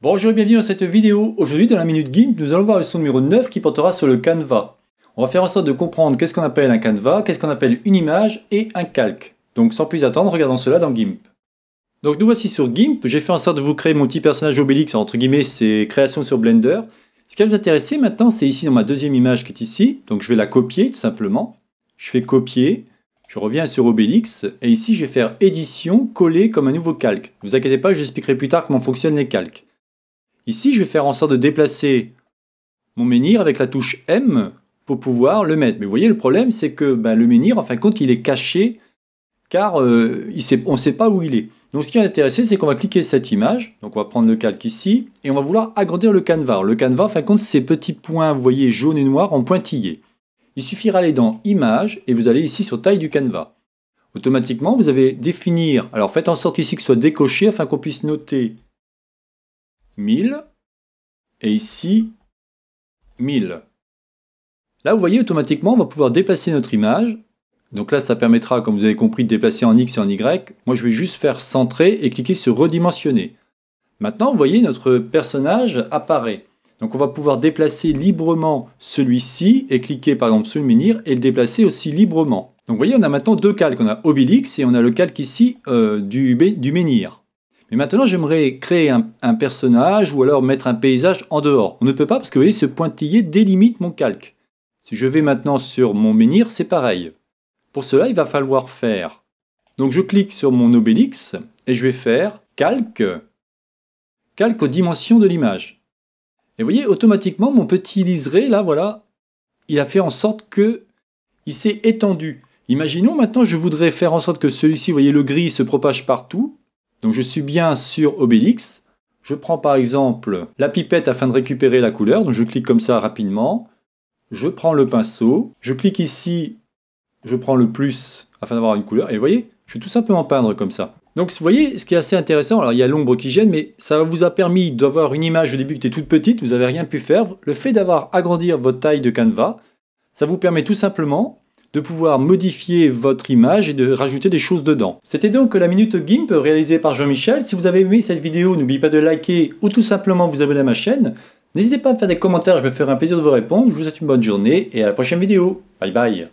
Bonjour et bienvenue dans cette vidéo. Aujourd'hui dans la Minute GIMP, nous allons voir le son numéro 9 qui portera sur le canevas. On va faire en sorte de comprendre qu'est-ce qu'on appelle un canevas, qu'est-ce qu'on appelle une image et un calque. Donc sans plus attendre, regardons cela dans GIMP. Donc nous voici sur GIMP, j'ai fait en sorte de vous créer mon petit personnage Obélix, entre guillemets c'est création sur Blender. Ce qui va vous intéresser maintenant, c'est ici dans ma deuxième image qui est ici, donc je vais la copier tout simplement. Je fais copier, je reviens sur Obélix, et ici je vais faire édition, coller comme un nouveau calque. Ne vous inquiétez pas, je vous expliquerai plus tard comment fonctionnent les calques. Ici, je vais faire en sorte de déplacer mon menhir avec la touche M pour pouvoir le mettre. Mais vous voyez, le problème, c'est que ben, le menhir, en fin de compte, il est caché car euh, on ne sait pas où il est. Donc ce qui est intéressant, c'est qu'on va cliquer cette image. Donc on va prendre le calque ici et on va vouloir agrandir le canevas. Le canevas, en fin de compte, ces petits points, vous voyez, jaunes et noirs en pointillés. Il suffira d'aller dans Image et vous allez ici sur Taille du canevas. Automatiquement, vous avez Définir. Alors faites en sorte ici que ce soit décoché afin qu'on puisse noter 1000 et ici 1000. Là, vous voyez, automatiquement, on va pouvoir déplacer notre image. Donc là, ça permettra, comme vous avez compris, de déplacer en X et en Y. Moi, je vais juste faire centrer et cliquer sur redimensionner. Maintenant, vous voyez, notre personnage apparaît. Donc on va pouvoir déplacer librement celui-ci et cliquer par exemple sur le menhir et le déplacer aussi librement. Donc vous voyez, on a maintenant deux calques. On a Obélix et on a le calque ici euh, du, du menhir. Mais maintenant, j'aimerais créer un, personnage ou alors mettre un paysage en dehors. On ne peut pas parce que vous voyez, ce pointillé délimite mon calque. Si je vais maintenant sur mon menhir, c'est pareil. Pour cela, il va falloir faire. Donc je clique sur mon obélix et je vais faire calque, calque aux dimensions de l'image. Et vous voyez, automatiquement, mon petit liseré, là, voilà, il a fait en sorte que il s'est étendu. Imaginons maintenant, je voudrais faire en sorte que celui-ci, vous voyez, le gris se propage partout. Donc je suis bien sur Obélix. Je prends par exemple la pipette afin de récupérer la couleur. Donc je clique comme ça rapidement. Je prends le pinceau. Je clique ici. Je prends le plus afin d'avoir une couleur. Et vous voyez, je vais tout simplement peindre comme ça. Donc vous voyez, ce qui est assez intéressant, alors il y a l'ombre qui gêne, mais ça vous a permis d'avoir une image au début qui était toute petite, vous n'avez rien pu faire. Le fait d'avoir agrandi votre taille de canevas, ça vous permet tout simplement de pouvoir modifier votre image et de rajouter des choses dedans. C'était donc la Minute Gimp réalisée par Jean-Michel. Si vous avez aimé cette vidéo, n'oubliez pas de liker ou tout simplement vous abonner à ma chaîne. N'hésitez pas à me faire des commentaires, je me ferai un plaisir de vous répondre. Je vous souhaite une bonne journée et à la prochaine vidéo. Bye bye